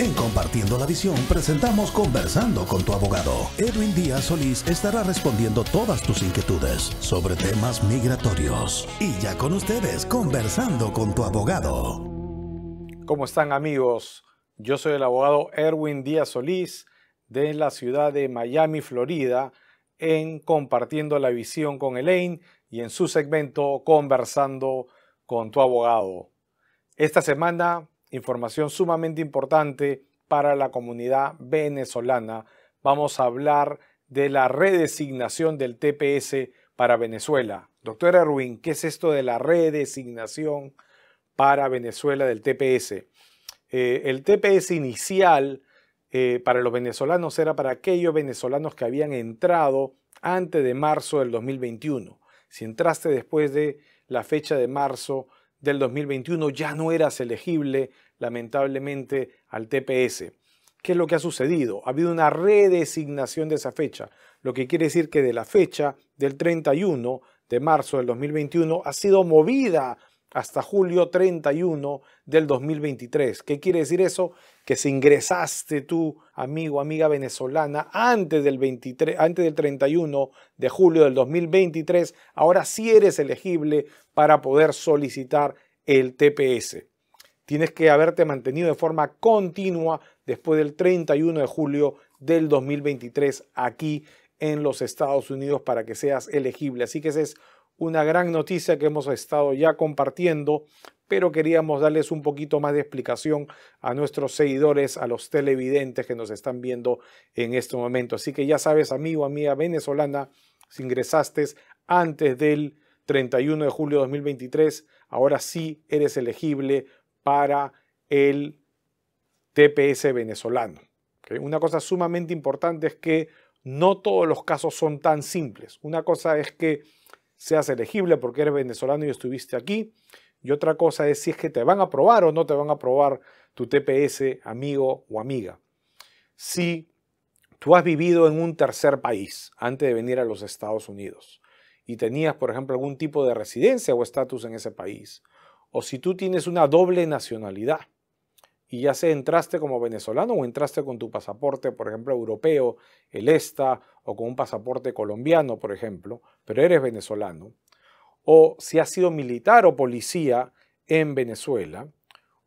En Compartiendo la Visión presentamos Conversando con tu abogado. Erwin Díaz Solís estará respondiendo todas tus inquietudes sobre temas migratorios. Y ya con ustedes, Conversando con tu abogado. ¿Cómo están amigos? Yo soy el abogado Erwin Díaz Solís de la ciudad de Miami, Florida, en Compartiendo la Visión con Elaine y en su segmento Conversando con tu abogado. Esta semana información sumamente importante para la comunidad venezolana. Vamos a hablar de la redesignación del TPS para Venezuela. Doctora Rubín, ¿qué es esto de la redesignación para Venezuela del TPS? Eh, el TPS inicial eh, para los venezolanos era para aquellos venezolanos que habían entrado antes de marzo del 2021. Si entraste después de la fecha de marzo del 2021 ya no eras elegible, lamentablemente, al TPS. ¿Qué es lo que ha sucedido? Ha habido una redesignación de esa fecha, lo que quiere decir que de la fecha del 31 de marzo del 2021 ha sido movida hasta julio 31 del 2023. ¿Qué quiere decir eso? Que si ingresaste tú, amigo, amiga venezolana, antes del, antes del 31 de julio del 2023, ahora sí eres elegible para poder solicitar el TPS. Tienes que haberte mantenido de forma continua después del 31 de julio del 2023 aquí en los Estados Unidos para que seas elegible. Así que ese es una gran noticia que hemos estado ya compartiendo, pero queríamos darles un poquito más de explicación a nuestros seguidores, a los televidentes que nos están viendo en este momento. Así que ya sabes, amigo, amiga venezolana, si ingresaste antes del 31 de julio de 2023, ahora sí eres elegible para el TPS venezolano. Una cosa sumamente importante es que no todos los casos son tan simples. Una cosa es que seas elegible porque eres venezolano y estuviste aquí. Y otra cosa es si es que te van a aprobar o no te van a aprobar tu TPS, amigo o amiga. Si tú has vivido en un tercer país antes de venir a los Estados Unidos y tenías, por ejemplo, algún tipo de residencia o estatus en ese país, o si tú tienes una doble nacionalidad, y ya sea entraste como venezolano o entraste con tu pasaporte, por ejemplo, europeo, el ESTA, o con un pasaporte colombiano, por ejemplo, pero eres venezolano, o si has sido militar o policía en Venezuela,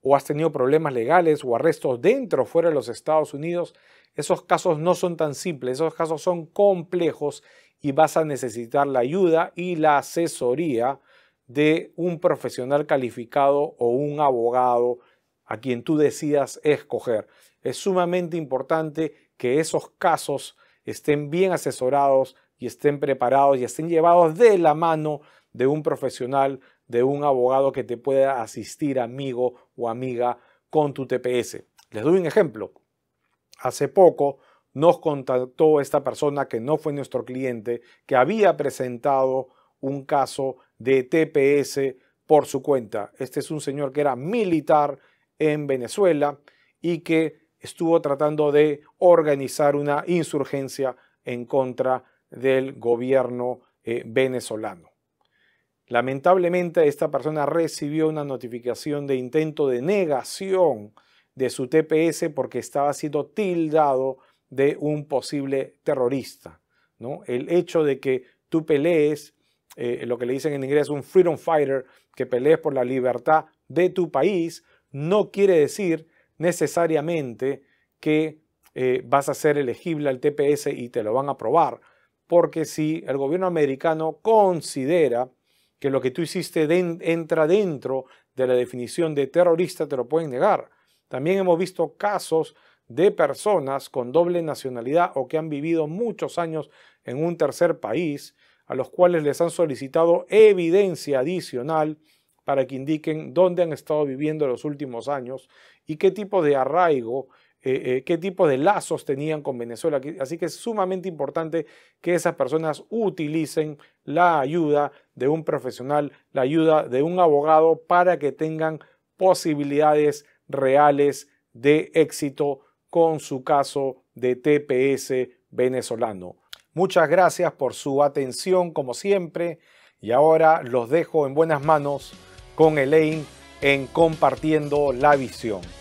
o has tenido problemas legales o arrestos dentro o fuera de los Estados Unidos, esos casos no son tan simples, esos casos son complejos y vas a necesitar la ayuda y la asesoría de un profesional calificado o un abogado a quien tú decidas escoger. Es sumamente importante que esos casos estén bien asesorados y estén preparados y estén llevados de la mano de un profesional, de un abogado que te pueda asistir, amigo o amiga, con tu TPS. Les doy un ejemplo. Hace poco nos contactó esta persona que no fue nuestro cliente, que había presentado un caso de TPS por su cuenta. Este es un señor que era militar, en Venezuela y que estuvo tratando de organizar una insurgencia en contra del gobierno eh, venezolano. Lamentablemente esta persona recibió una notificación de intento de negación de su TPS porque estaba siendo tildado de un posible terrorista. ¿no? El hecho de que tú pelees, eh, lo que le dicen en inglés es un freedom fighter, que pelees por la libertad de tu país, no quiere decir necesariamente que eh, vas a ser elegible al TPS y te lo van a aprobar. Porque si el gobierno americano considera que lo que tú hiciste entra dentro de la definición de terrorista, te lo pueden negar. También hemos visto casos de personas con doble nacionalidad o que han vivido muchos años en un tercer país, a los cuales les han solicitado evidencia adicional para que indiquen dónde han estado viviendo los últimos años y qué tipo de arraigo, eh, eh, qué tipo de lazos tenían con Venezuela. Así que es sumamente importante que esas personas utilicen la ayuda de un profesional, la ayuda de un abogado para que tengan posibilidades reales de éxito con su caso de TPS venezolano. Muchas gracias por su atención como siempre y ahora los dejo en buenas manos con Elaine en Compartiendo la Visión.